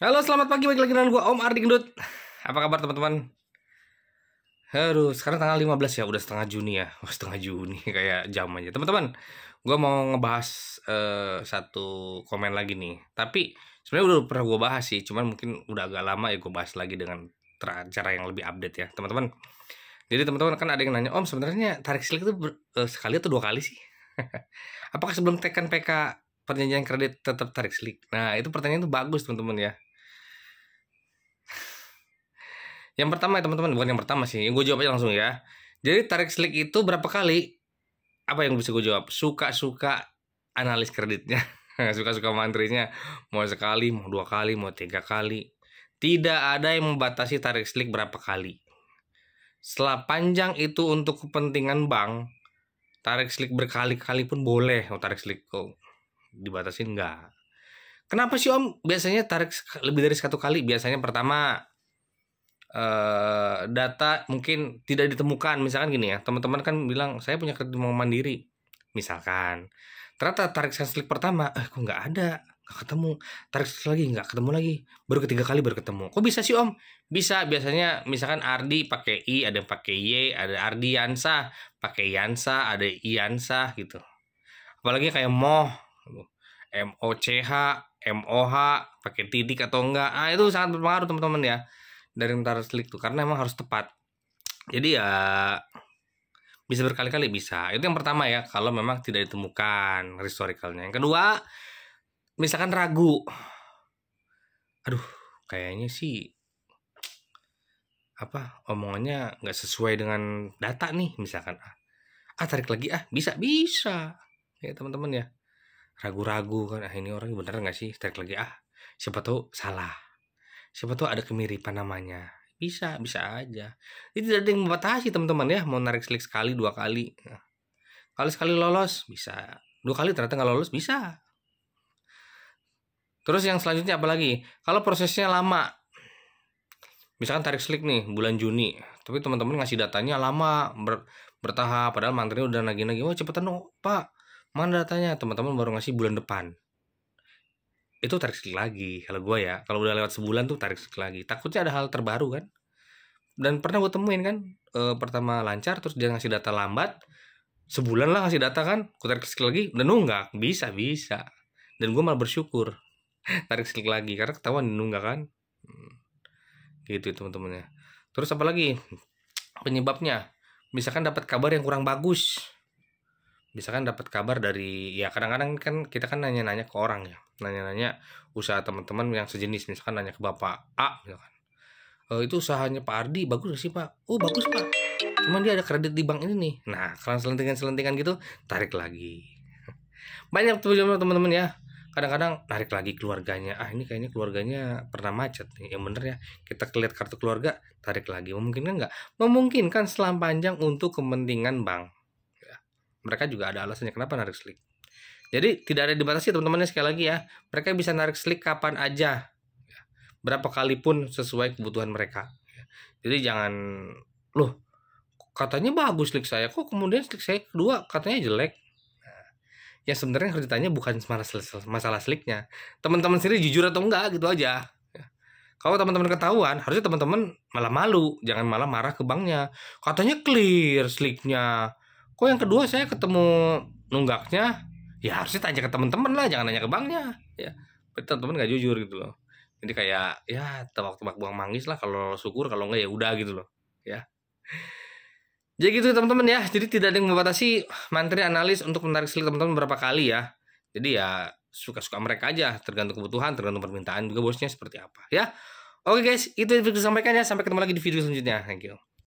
Halo, selamat pagi. bagi lagi dengan gue, Om Ardi Gendut. Apa kabar, teman-teman? Aduh, sekarang tanggal 15 ya, udah setengah Juni ya. Oh, setengah Juni, kayak jam aja. Teman-teman, gue mau ngebahas uh, satu komen lagi nih. Tapi sebenarnya udah pernah gue bahas sih, cuman mungkin udah agak lama ya gue bahas lagi dengan cara yang lebih update ya, teman-teman. Jadi teman-teman kan ada yang nanya, Om sebenarnya tarik silik itu uh, sekali atau dua kali sih? Apakah sebelum tekan PK perjanjian kredit tetap tarik silik? Nah, itu pertanyaan itu bagus teman-teman ya Yang pertama ya teman-teman, bukan yang pertama sih. Gue jawab aja langsung ya. Jadi tarik slick itu berapa kali? Apa yang bisa gue jawab? Suka-suka analis kreditnya. Suka-suka mantrinya. Mau sekali, mau dua kali, mau tiga kali. Tidak ada yang membatasi tarik slick berapa kali. Setelah panjang itu untuk kepentingan bank, tarik slick berkali-kali pun boleh. Oh, tarik slick kok dibatasi enggak. Kenapa sih om biasanya tarik lebih dari satu kali? Biasanya pertama Eh, data mungkin tidak ditemukan misalkan gini ya teman-teman kan bilang saya punya kredit mau mandiri misalkan ternyata tarik slip pertama eh kok nggak ada nggak ketemu tarik lagi nggak ketemu lagi baru ketiga kali baru ketemu kok bisa sih om bisa biasanya misalkan Ardi pakai i ada yang pakai y ada Ardi Yansa pakai Yansa ada Iansa gitu apalagi kayak moh gitu. M O C H M O H pakai titik atau enggak ah itu sangat berpengaruh teman-teman ya dari ntar selik tuh karena emang harus tepat jadi ya bisa berkali-kali bisa itu yang pertama ya kalau memang tidak ditemukan historicalnya yang kedua misalkan ragu aduh kayaknya sih apa omongannya nggak sesuai dengan data nih misalkan ah, ah tarik lagi ah bisa bisa ya teman-teman ya ragu-ragu kan ah ini orang bener nggak sih tarik lagi ah siapa tahu salah siapa tuh ada kemiripan namanya bisa bisa aja itu tidak ada yang membatasi teman-teman ya mau narik slik sekali dua kali kali sekali lolos bisa dua kali ternyata nggak lolos bisa terus yang selanjutnya apa lagi kalau prosesnya lama misalkan tarik selik nih bulan Juni tapi teman-teman ngasih datanya lama ber, bertahap padahal mantri udah nagih-nagih wah oh, cepetan dong pak mana datanya teman-teman baru ngasih bulan depan itu tarik sekali lagi kalau gue ya kalau udah lewat sebulan tuh tarik sekali lagi takutnya ada hal terbaru kan dan pernah gue temuin kan e, pertama lancar terus dia ngasih data lambat sebulan lah ngasih data kan gue tarik sekali lagi udah nunggak bisa bisa dan gue malah bersyukur tarik sekali lagi karena ketahuan nunggak kan hmm. gitu teman-temannya terus apa lagi penyebabnya misalkan dapat kabar yang kurang bagus misalkan dapat kabar dari ya kadang-kadang kan kita kan nanya-nanya ke orang ya nanya-nanya usaha teman-teman yang sejenis misalkan nanya ke bapak A misalkan e, itu usahanya Pak Ardi bagus gak sih Pak oh bagus Pak cuman dia ada kredit di bank ini nih nah kalau selentingan-selentingan gitu tarik lagi banyak teman-teman ya kadang-kadang tarik lagi keluarganya ah ini kayaknya keluarganya pernah macet nih yang bener ya kita lihat kartu keluarga tarik lagi memungkinkan nggak memungkinkan selam panjang untuk kepentingan bank mereka juga ada alasannya kenapa narik slick. Jadi tidak ada dibatasi teman temannya sekali lagi ya. Mereka bisa narik slick kapan aja. Ya. Berapa kali pun sesuai kebutuhan mereka. Ya. Jadi jangan loh katanya bagus slick saya kok kemudian slick saya kedua katanya jelek. Nah, sebenarnya yang sebenarnya harus ditanya bukan masalah sliknya. Teman-teman sendiri jujur atau enggak gitu aja. Ya. Kalau teman-teman ketahuan, harusnya teman-teman malah malu, jangan malah marah ke banknya. Katanya clear sliknya kok yang kedua saya ketemu nunggaknya ya harusnya tanya ke teman-teman lah jangan nanya ke banknya ya tapi teman-teman nggak jujur gitu loh jadi kayak ya tebak-tebak buang manggis lah kalau syukur kalau enggak ya udah gitu loh ya jadi ya gitu teman-teman ya jadi tidak ada yang membatasi mantri analis untuk menarik selir teman-teman berapa kali ya jadi ya suka-suka mereka aja tergantung kebutuhan tergantung permintaan juga bosnya seperti apa ya oke guys itu yang saya sampaikan ya sampai ketemu lagi di video selanjutnya thank you